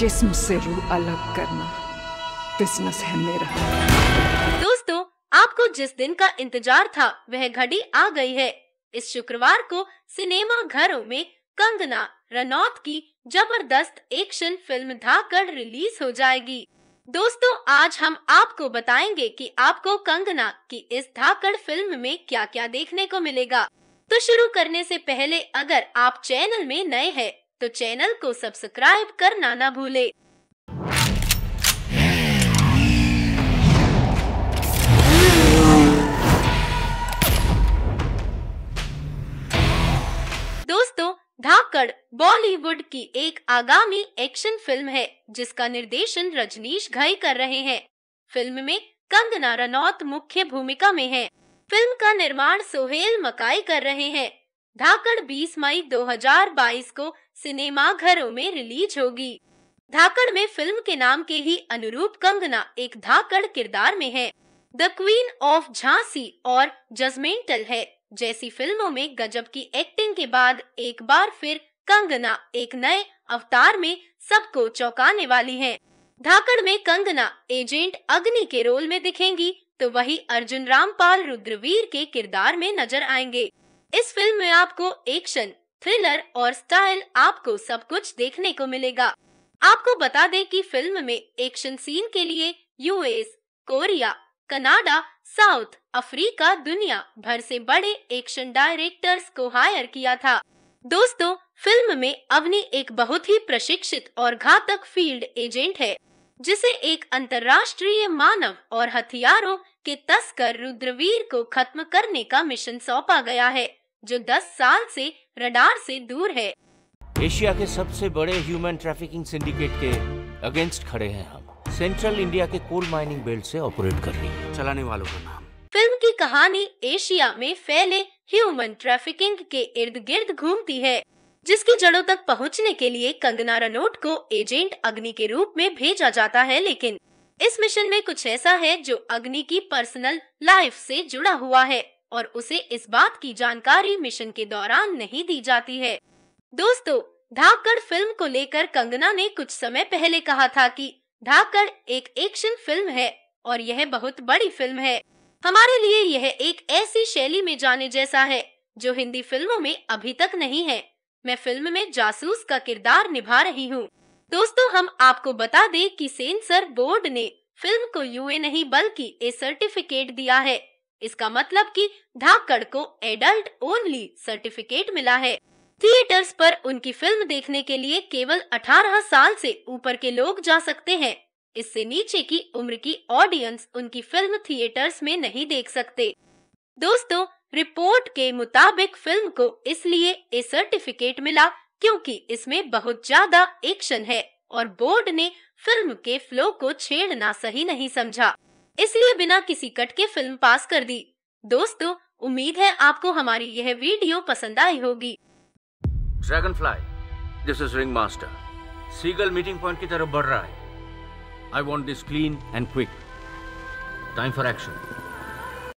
जिस्म से रूह अलग करना बिजनेस है मेरा दोस्तों आपको जिस दिन का इंतजार था वह घड़ी आ गई है इस शुक्रवार को सिनेमा घरों में कंगना रनौत की जबरदस्त एक्शन फिल्म धाकड़ रिलीज हो जाएगी दोस्तों आज हम आपको बताएंगे कि आपको कंगना की इस धाकड़ फिल्म में क्या क्या देखने को मिलेगा तो शुरू करने से पहले अगर आप चैनल में नए हैं तो चैनल को सब्सक्राइब करना ना भूले दोस्तों धाकड़ बॉलीवुड की एक आगामी एक्शन फिल्म है जिसका निर्देशन रजनीश घई कर रहे हैं फिल्म में कंगना रनौत मुख्य भूमिका में है फिल्म का निर्माण सोहेल मकाई कर रहे हैं धाकड़ 20 मई 2022 को सिनेमा घरों में रिलीज होगी धाकड़ में फिल्म के नाम के ही अनुरूप कंगना एक धाकड़ किरदार में है द क्वीन ऑफ झांसी और जजमेंटल है जैसी फिल्मों में गजब की एक्टिंग के बाद एक बार फिर कंगना एक नए अवतार में सबको चौंकाने वाली है धाकड़ में कंगना एजेंट अग्नि के रोल में दिखेंगी तो वही अर्जुन रामपाल रुद्रवीर के किरदार में नजर आएंगे इस फिल्म में आपको एक्शन थ्रिलर और स्टाइल आपको सब कुछ देखने को मिलेगा आपको बता दें कि फिल्म में एक्शन सीन के लिए US Korea Canada South Africa दुनिया भर से बड़े एक्शन डायरेक्टर्स को हायर किया था दोस्तों फिल्म में अवनी एक बहुत ही प्रशिक्षित और घातक फील्ड एजेंट है जिसे एक अंतर्राष्ट्रीय मानव और हथियारों के तस्कर रुद्रवीर को खत्म करने का मिशन सौंपा गया है जो 10 साल से रडार से दूर है एशिया के सबसे बड़े ह्यूमन ट्रैफिकिंग सिंडिकेट के अगेंस्ट खड़े हैं हम सेंट्रल इंडिया के कोल माइनिंग बेल्ट से ऑपरेट कर रही है चलाने वालों का नाम फिल्म की कहानी एशिया में फैले ह्यूमन ट्रैफिकिंग के इर्द गिर्द घूमती है जिसकी जड़ों तक पहुंचने के लिए कंगना रनोट को एजेंट अग्नि के रूप में भेजा जाता है लेकिन इस मिशन में कुछ ऐसा है जो अग्नि की पर्सनल लाइफ से जुड़ा हुआ है और उसे इस बात की जानकारी मिशन के दौरान नहीं दी जाती है दोस्तों धाकड़ फिल्म को लेकर कंगना ने कुछ समय पहले कहा था कि धाकड़ एक एक्शन फिल्म है और यह बहुत बड़ी फिल्म है हमारे लिए यह एक ऐसी शैली में जाने जैसा है जो हिंदी फिल्मों में अभी तक नहीं है मैं फिल्म में जासूस का किरदार निभा रही हूँ दोस्तों हम आपको बता दें कि सेंसर बोर्ड ने फिल्म को यूए नहीं बल्कि ए सर्टिफिकेट दिया है इसका मतलब कि धाकड़ को एडल्ट ओनली सर्टिफिकेट मिला है थिएटर्स पर उनकी फिल्म देखने के लिए केवल 18 साल से ऊपर के लोग जा सकते हैं इससे नीचे की उम्र की ऑडियंस उनकी फिल्म थिएटर्स में नहीं देख सकते दोस्तों रिपोर्ट के मुताबिक फिल्म को इसलिए ए सर्टिफिकेट मिला क्योंकि इसमें बहुत ज्यादा एक्शन है और बोर्ड ने फिल्म के फ्लो को छेड़ना सही नहीं समझा इसलिए बिना किसी कट के फिल्म पास कर दी दोस्तों उम्मीद है आपको हमारी यह वीडियो पसंद आई होगी dragonfly this is ring master seagull meeting point की तरफ बढ़ रहा है I want this clean and quick time for action